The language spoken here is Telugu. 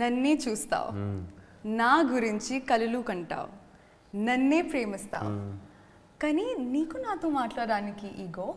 నన్నే చూస్తావు నా గురించి కలులు కంటావు నన్నే ప్రేమిస్తావు కానీ నీకు నాతో మాట్లాడడానికి ఈగో